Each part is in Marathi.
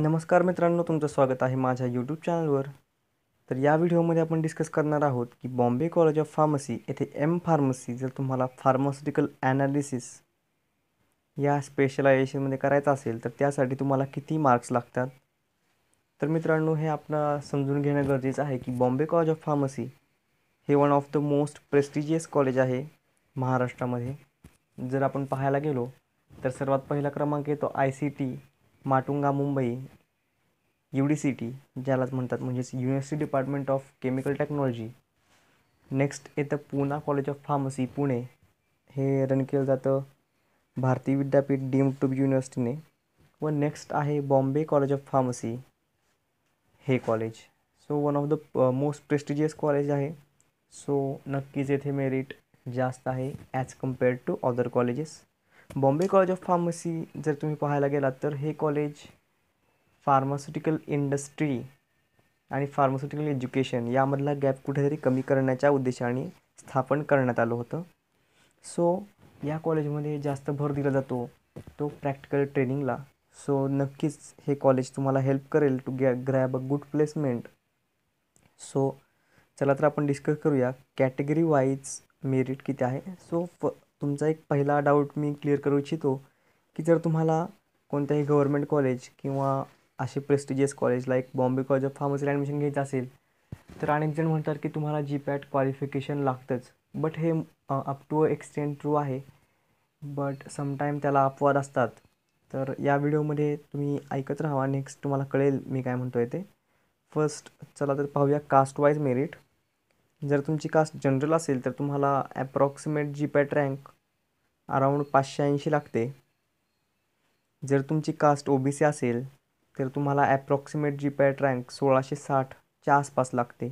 नमस्कार मित्रांनो तुमचं स्वागत आहे माझ्या यूट्यूब चॅनलवर तर या व्हिडिओमध्ये आपण डिस्कस करणार आहोत की बॉम्बे कॉलेज ऑफ फार्मसी येथे एम फार्मसी जर तुम्हाला फार्मास्युटिकल ॲनालिसिस या स्पेशलायझेशनमध्ये करायचं असेल तर त्यासाठी तुम्हाला किती मार्क्स लागतात तर मित्रांनो हे आपण समजून घेणं गरजेचं आहे की बॉम्बे कॉलेज ऑफ फार्मसी हे one of the most prestigious college आहे महाराष्ट्रामध्ये जर आपण पाहायला गेलो तर सर्वात पहिला क्रमांक येतो I C T Matunga Mumbai U D C T ज्यालाच म्हणतात म्हणजेच university department of chemical technology next येतं Poona college of pharmacy Pune हे रन केलं जातं भारतीय विद्यापीठ डीम टू युनिव्हर्सिटीने व नेक्स्ट आहे बॉम्बे कॉलेज ऑफ फार्मसी हे college so one of the most prestigious college आहे सो नक्कीच येथे मेरिट जास्त आहे as compared to other colleges Bombay college of pharmacy जर तुम्ही पाहायला गेलात तर हे कॉलेज फार्मास्युटिकल इंडस्ट्री आणि फार्मास्युटिकल एज्युकेशन यामधला गॅप कुठेतरी कमी करण्याच्या उद्देशाने स्थापन करण्यात आलं होतं सो या कॉलेजमध्ये जास्त भर दिला जातो तो प्रॅक्टिकल ट्रेनिंगला सो नक्कीच हे कॉलेज तुम्हाला हेल्प करेल टू गॅ grab a good placement so चला तर आपण डिस्कस करूया कॅटेगरी वाईज मेरिट किती आहे सो फ तुमचा एक पहिला डाऊट मी क्लिअर करू इच्छितो की जर तुम्हाला कोणत्याही गव्हर्मेंट कॉलेज किंवा असे prestigious college like Bombay college of फार्मसीला ॲडमिशन घ्यायचं असेल तर जण म्हणतात की तुम्हाला जी पॅट क्वालिफिकेशन लागतंच बट हे up to a extent true आहे बट समटाईम त्याला अपवाद असतात तर या व्हिडिओमध्ये तुम्ही ऐकत राहा नेक्स्ट तुम्हाला कळेल मी काय म्हणतो आहे ते फर्स्ट चला तर पाहूया कास्ट वाईज मेरिट जर तुमची कास्ट जनरल असेल तर तुम्हाला approximate G PAT rank around पाचशे ऐंशी लागते जर तुमची कास्ट ओ बी सी असेल तर तुम्हाला ॲप्रॉक्सिमेट जी पॅट रँक सोळाशे साठच्या आसपास लागते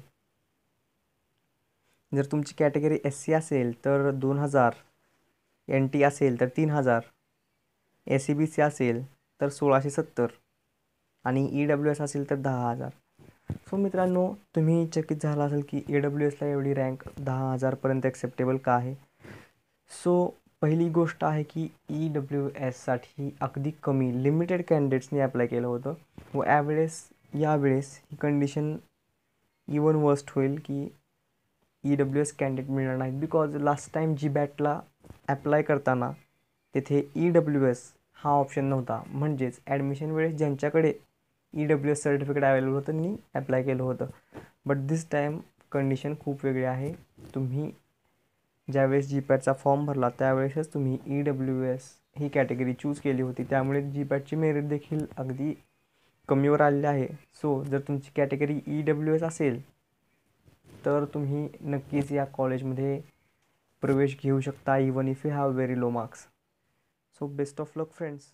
जर तुमची कॅटेगरी एस सी असेल तर दोन हजार एन टी असेल तर तीन हजार एस सी बी सी असेल तर सोळाशे सत्तर आणि ई डब्ल्यू एस असेल तर दहा हजार सो मित्रांनो तुम्ही चकित झाला असेल की ए डब्ल्यू एसला एवढी रँक दहा हजारपर्यंत ॲक्सेप्टेबल का आहे सो पहिली गोष्ट आहे की ई e डब्ल्यू एससाठी अगदी कमी लिमिटेड कॅन्डिडेट्सनी अप्लाय केलं होतं व यावेळेस यावेळेस ही कंडिशन इवन वर्स्ट होईल की ई डब्ल्यू एस कॅन्डिडेट मिळणार नाहीत बिकॉज लास्ट टाईम जी बॅटला ॲप्लाय करताना तेथे ई e डब्ल्यू एस हा ऑप्शन नव्हता म्हणजेच ॲडमिशन वेळेस ज्यांच्याकडे E W S certificate available होतं मी ॲप्लाय केलं होतं बट दिस टाईम कंडिशन खूप वेगळी आहे तुम्ही ज्यावेळेस जी पॅटचा फॉर्म भरला त्यावेळेसच तुम्ही ई डब्ल्यू एस ही कॅटेगरी चूज केली होती त्यामुळे जी पॅटची मेरिट देखील अगदी कमीवर आलेली आहे सो जर तुमची कॅटेगरी ई डब्ल्यू एस असेल तर तुम्ही नक्कीच या कॉलेजमध्ये प्रवेश घेऊ शकता even if you have very low marks so best of luck friends